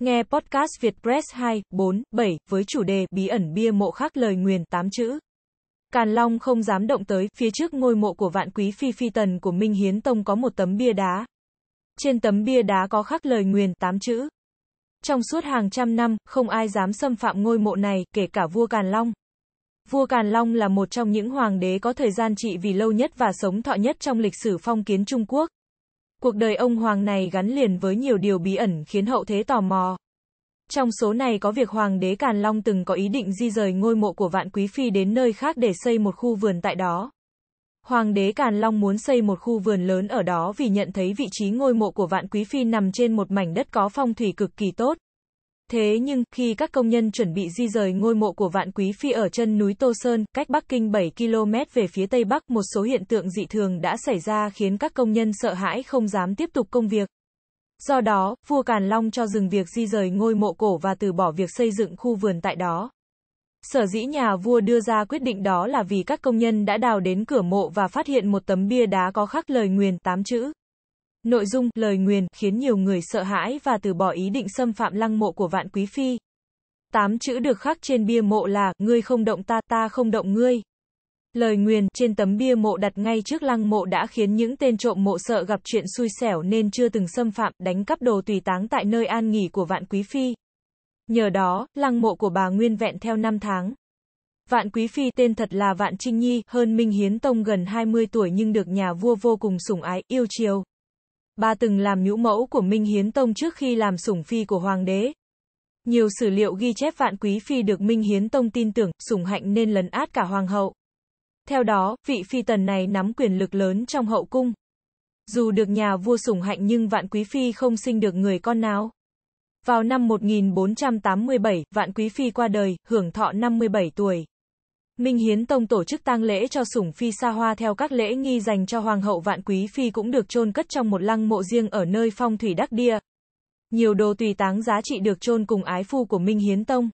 Nghe podcast Việt Press 2, 4, 7 với chủ đề Bí ẩn bia mộ khắc lời nguyền 8 chữ. Càn Long không dám động tới, phía trước ngôi mộ của vạn quý phi phi tần của Minh Hiến Tông có một tấm bia đá. Trên tấm bia đá có khắc lời nguyền 8 chữ. Trong suốt hàng trăm năm, không ai dám xâm phạm ngôi mộ này, kể cả vua Càn Long. Vua Càn Long là một trong những hoàng đế có thời gian trị vì lâu nhất và sống thọ nhất trong lịch sử phong kiến Trung Quốc. Cuộc đời ông hoàng này gắn liền với nhiều điều bí ẩn khiến hậu thế tò mò. Trong số này có việc hoàng đế Càn Long từng có ý định di rời ngôi mộ của vạn quý phi đến nơi khác để xây một khu vườn tại đó. Hoàng đế Càn Long muốn xây một khu vườn lớn ở đó vì nhận thấy vị trí ngôi mộ của vạn quý phi nằm trên một mảnh đất có phong thủy cực kỳ tốt. Thế nhưng, khi các công nhân chuẩn bị di rời ngôi mộ của vạn quý phi ở chân núi Tô Sơn, cách Bắc Kinh 7 km về phía Tây Bắc, một số hiện tượng dị thường đã xảy ra khiến các công nhân sợ hãi không dám tiếp tục công việc. Do đó, vua Càn Long cho dừng việc di rời ngôi mộ cổ và từ bỏ việc xây dựng khu vườn tại đó. Sở dĩ nhà vua đưa ra quyết định đó là vì các công nhân đã đào đến cửa mộ và phát hiện một tấm bia đá có khắc lời nguyền 8 chữ. Nội dung, lời nguyền, khiến nhiều người sợ hãi và từ bỏ ý định xâm phạm lăng mộ của vạn quý phi. Tám chữ được khắc trên bia mộ là, ngươi không động ta, ta không động ngươi. Lời nguyền, trên tấm bia mộ đặt ngay trước lăng mộ đã khiến những tên trộm mộ sợ gặp chuyện xui xẻo nên chưa từng xâm phạm, đánh cắp đồ tùy táng tại nơi an nghỉ của vạn quý phi. Nhờ đó, lăng mộ của bà nguyên vẹn theo năm tháng. Vạn Quý Phi tên thật là Vạn Trinh Nhi, hơn Minh Hiến Tông gần 20 tuổi nhưng được nhà vua vô cùng sủng ái, yêu chiều bà từng làm nhũ mẫu của Minh Hiến Tông trước khi làm sủng phi của hoàng đế. Nhiều sử liệu ghi chép vạn quý phi được Minh Hiến Tông tin tưởng, sủng hạnh nên lấn át cả hoàng hậu. Theo đó, vị phi tần này nắm quyền lực lớn trong hậu cung. Dù được nhà vua sủng hạnh nhưng vạn quý phi không sinh được người con nào. Vào năm 1487, vạn quý phi qua đời, hưởng thọ 57 tuổi. Minh Hiến Tông tổ chức tang lễ cho sủng phi xa hoa theo các lễ nghi dành cho hoàng hậu vạn quý phi cũng được chôn cất trong một lăng mộ riêng ở nơi phong thủy đắc địa. Nhiều đồ tùy táng giá trị được chôn cùng ái phu của Minh Hiến Tông.